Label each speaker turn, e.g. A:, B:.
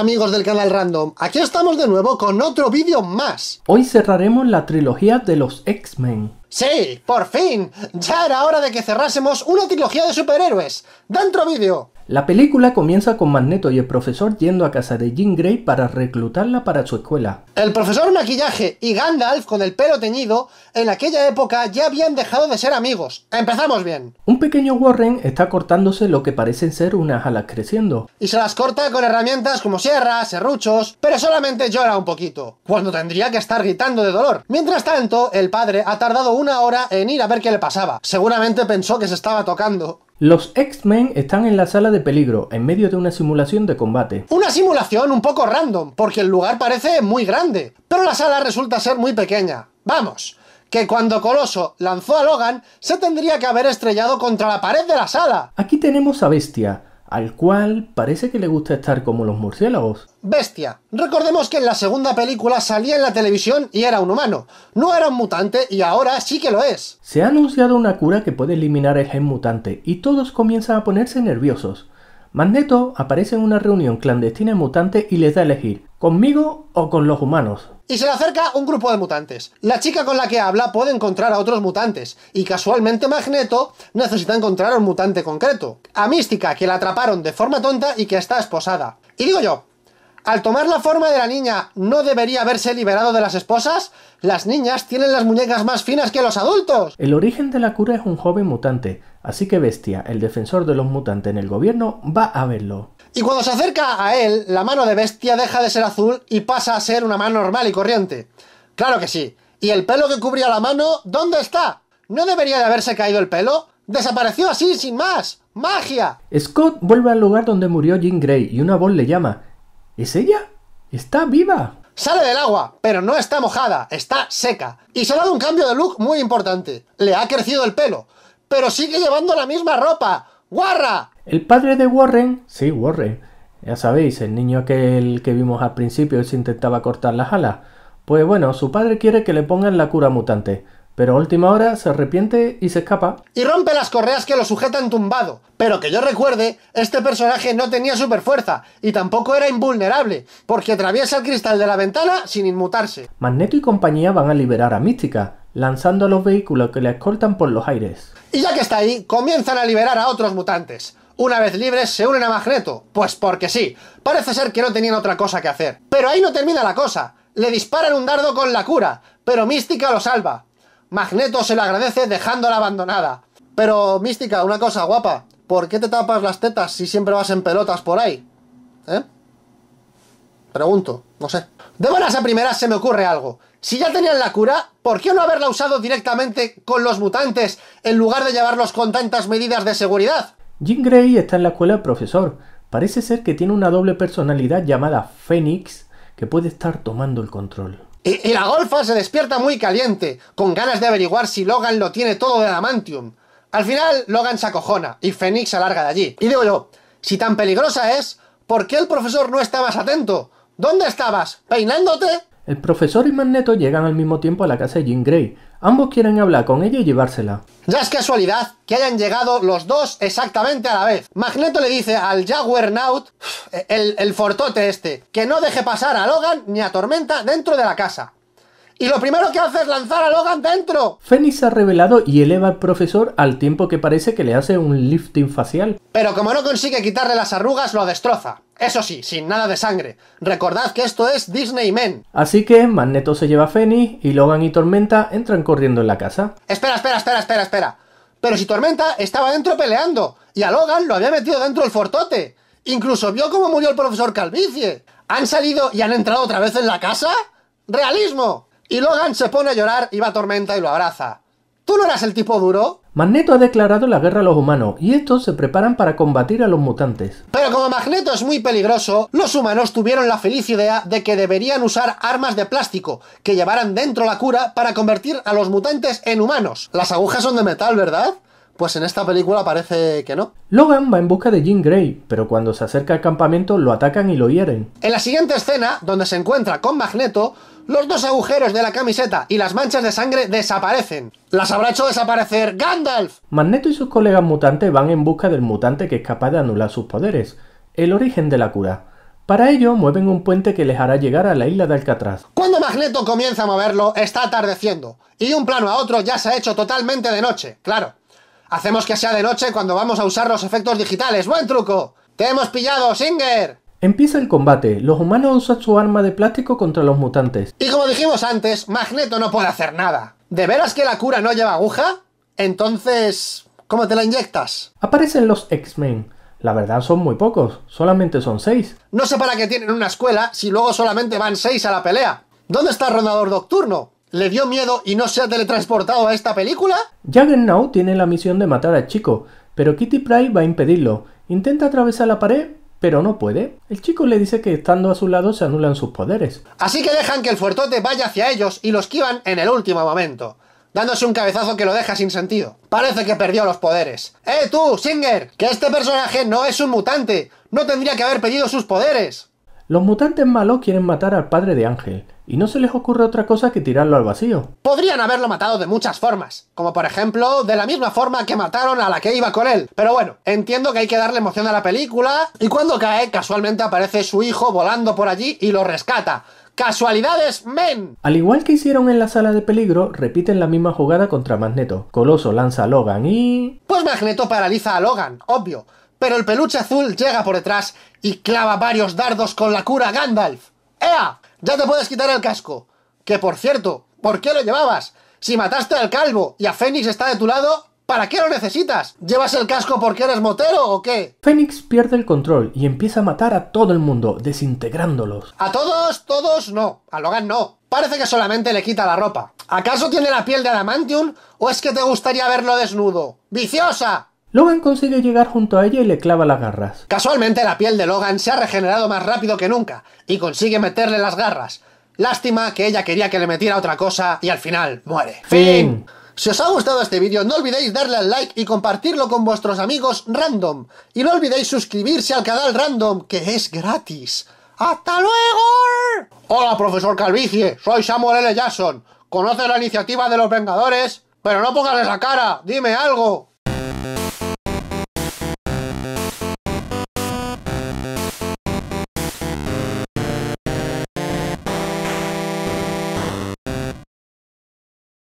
A: amigos del canal Random, aquí estamos de nuevo con otro vídeo más. Hoy cerraremos la trilogía de los X-Men. Sí, por fin, ya era hora de que cerrásemos una trilogía de superhéroes. Dentro vídeo.
B: La película comienza con Magneto y el profesor yendo a casa de Jean Grey para reclutarla para su escuela.
A: El profesor Maquillaje y Gandalf con el pelo teñido en aquella época ya habían dejado de ser amigos. Empezamos bien.
B: Un pequeño Warren está cortándose lo que parecen ser unas alas creciendo.
A: Y se las corta con herramientas como sierras, serruchos, pero solamente llora un poquito, cuando tendría que estar gritando de dolor. Mientras tanto, el padre ha tardado una hora en ir a ver qué le pasaba. Seguramente pensó que se estaba tocando.
B: Los X-Men están en la sala de peligro, en medio de una simulación de combate.
A: Una simulación un poco random, porque el lugar parece muy grande, pero la sala resulta ser muy pequeña. Vamos, que cuando Coloso lanzó a Logan, se tendría que haber estrellado contra la pared de la sala.
B: Aquí tenemos a Bestia, al cual parece que le gusta estar como los murciélagos.
A: Bestia. Recordemos que en la segunda película salía en la televisión y era un humano. No era un mutante y ahora sí que lo es.
B: Se ha anunciado una cura que puede eliminar el gen mutante y todos comienzan a ponerse nerviosos. Magneto aparece en una reunión clandestina de mutante y les da a elegir, conmigo o con los humanos
A: y se le acerca un grupo de mutantes. La chica con la que habla puede encontrar a otros mutantes, y casualmente Magneto necesita encontrar a un mutante concreto, a Mística, que la atraparon de forma tonta y que está esposada. Y digo yo, al tomar la forma de la niña no debería haberse liberado de las esposas, las niñas tienen las muñecas más finas que los adultos.
B: El origen de la cura es un joven mutante, así que Bestia, el defensor de los mutantes en el gobierno, va a verlo.
A: Y cuando se acerca a él, la mano de bestia deja de ser azul y pasa a ser una mano normal y corriente. Claro que sí. ¿Y el pelo que cubría la mano? ¿Dónde está? ¿No debería de haberse caído el pelo? Desapareció así, sin más. ¡Magia! Scott vuelve al lugar donde murió Jean Grey y una voz le llama. ¿Es ella? ¡Está viva! Sale del agua, pero no está mojada, está seca. Y se ha dado un cambio de look muy importante. Le ha crecido el pelo, pero sigue llevando la misma ropa. ¡Guarra! El padre de
B: Warren, sí, Warren, ya sabéis, el niño aquel que vimos al principio, y se intentaba cortar las alas. Pues bueno, su padre quiere que le pongan la cura mutante, pero a última hora se arrepiente y se escapa.
A: Y rompe las correas que lo sujetan tumbado. Pero que yo recuerde, este personaje no tenía superfuerza y tampoco era invulnerable, porque atraviesa el cristal de la ventana sin inmutarse.
B: Magneto y compañía van a liberar a Mística, lanzando a los vehículos que le escoltan por los aires.
A: Y ya que está ahí, comienzan a liberar a otros mutantes. Una vez libres, se unen a Magneto. Pues porque sí. Parece ser que no tenían otra cosa que hacer. Pero ahí no termina la cosa. Le disparan un dardo con la cura, pero Mística lo salva. Magneto se lo agradece dejándola abandonada. Pero, Mística, una cosa guapa. ¿Por qué te tapas las tetas si siempre vas en pelotas por ahí? ¿Eh? Pregunto, no sé. De buenas a primeras se me ocurre algo. Si ya tenían la cura, ¿por qué no haberla usado directamente con los mutantes en lugar de llevarlos con tantas medidas de seguridad?
B: Jim Grey está en la escuela del profesor. Parece ser que tiene una doble personalidad llamada Fénix que puede estar tomando el control.
A: Y, la golfa se despierta muy caliente, con ganas de averiguar si Logan lo tiene todo de adamantium. Al final, Logan se acojona y Fénix se alarga de allí. Y digo yo, si tan peligrosa es, ¿por qué el profesor no está más atento? ¿Dónde estabas? ¿Peinándote?
B: El profesor y Magneto llegan al mismo tiempo a la casa de Jim Grey, Ambos quieren hablar con ella y llevársela.
A: Ya es casualidad que hayan llegado los dos exactamente a la vez. Magneto le dice al Jaguar Naut, el fortote este, que no deje pasar a Logan ni a Tormenta dentro de la casa. Y lo primero que hace es lanzar a Logan dentro. Fénix ha revelado
B: y eleva al profesor al tiempo que parece que le hace un lifting facial.
A: Pero como no consigue quitarle las arrugas, lo destroza. Eso sí, sin nada de sangre. Recordad que esto es Disney Men.
B: Así que Magneto se lleva a Fanny y Logan y Tormenta entran corriendo en la casa.
A: Espera, espera, espera, espera, espera. Pero si Tormenta estaba dentro peleando y a Logan lo había metido dentro del fortote. Incluso vio cómo murió el profesor Calvicie. ¿Han salido y han entrado otra vez en la casa? ¡Realismo! Y Logan se pone a llorar y va a Tormenta y lo abraza. ¿Tú no eras el tipo duro?
B: Magneto ha declarado la guerra a los humanos y estos se preparan para combatir a los mutantes.
A: Pero como Magneto es muy peligroso, los humanos tuvieron la feliz idea de que deberían usar armas de plástico que llevaran dentro la cura para convertir a los mutantes en humanos. Las agujas son de metal, ¿verdad? Pues en esta película parece que no.
B: Logan va en busca de Jean Grey, pero cuando se acerca al campamento lo atacan y lo hieren.
A: En la siguiente escena, donde se encuentra con Magneto, los dos agujeros de la camiseta y las manchas de sangre desaparecen. ¡Las habrá hecho desaparecer Gandalf!
B: Magneto y sus colegas mutantes van en busca del mutante que es capaz de anular sus poderes, el origen de la cura. Para ello, mueven un puente que les hará llegar a la isla de Alcatraz.
A: Cuando Magneto comienza a moverlo, está atardeciendo, y de un plano a otro ya se ha hecho totalmente de noche, claro. Hacemos que sea de noche cuando vamos a usar los efectos digitales. ¡Buen truco! ¡Te hemos pillado, Singer!
B: Empieza el combate. Los humanos usan su arma de plástico contra los mutantes.
A: Y como dijimos antes, Magneto no puede hacer nada. ¿De veras que la cura no lleva aguja? Entonces, ¿cómo te la inyectas?
B: Aparecen los X-Men. La verdad son muy pocos, solamente son seis.
A: No sé para qué tienen una escuela si luego solamente van seis a la pelea. ¿Dónde está el rondador nocturno? ¿Le dio miedo y no se ha teletransportado a esta película?
B: Juggernaut tiene la misión de matar al Chico, pero Kitty Pryde va a impedirlo. Intenta atravesar la pared, pero no puede. El chico le dice que estando a su lado se anulan sus poderes.
A: Así que dejan que el fuertote vaya hacia ellos y los esquivan en el último momento, dándose un cabezazo que lo deja sin sentido. Parece que perdió los poderes. ¡Eh tú, Singer! ¡Que este personaje no es un mutante! ¡No tendría que haber pedido sus poderes!
B: Los mutantes malos quieren matar al padre de Ángel, y no se les ocurre otra cosa que tirarlo al vacío.
A: Podrían haberlo matado de muchas formas, como por ejemplo de la misma forma que mataron a la que iba con él. Pero bueno, entiendo que hay que darle emoción a la película y cuando cae casualmente aparece su hijo volando por allí y lo rescata. ¡Casualidades, men!
B: Al igual que hicieron en la sala de peligro, repiten la misma jugada contra Magneto. Coloso lanza a Logan y...
A: Pues Magneto paraliza a Logan, obvio. Pero el peluche azul llega por detrás y clava varios dardos con la cura Gandalf. ¡Ea! Ya te puedes quitar el casco. Que por cierto, ¿por qué lo llevabas? Si mataste al calvo y a Fénix está de tu lado, ¿Para qué lo necesitas? ¿Llevas el casco porque eres motero o qué? Fénix pierde
B: el control y empieza a matar a todo el mundo, desintegrándolos.
A: A todos, todos no. A Logan no. Parece que solamente le quita la ropa. ¿Acaso tiene la piel de adamantium o es que te gustaría verlo desnudo? ¡Viciosa!
B: Logan consigue llegar junto a ella y le clava las garras.
A: Casualmente la piel de Logan se ha regenerado más rápido que nunca y consigue meterle las garras. Lástima que ella quería que le metiera otra cosa y al final muere. Fin. Si os ha gustado este vídeo, no olvidéis darle al like y compartirlo con vuestros amigos random. Y no olvidéis suscribirse al canal random, que es gratis. ¡Hasta luego! Hola, profesor Calvicie, soy Samuel L. Jackson. ¿Conoce la iniciativa de los Vengadores? Pero no pongas esa cara, dime algo.